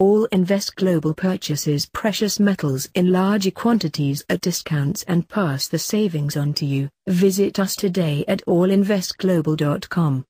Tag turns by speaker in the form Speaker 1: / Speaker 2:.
Speaker 1: All Invest Global purchases precious metals in larger quantities at discounts and pass the savings on to you. Visit us today at allinvestglobal.com.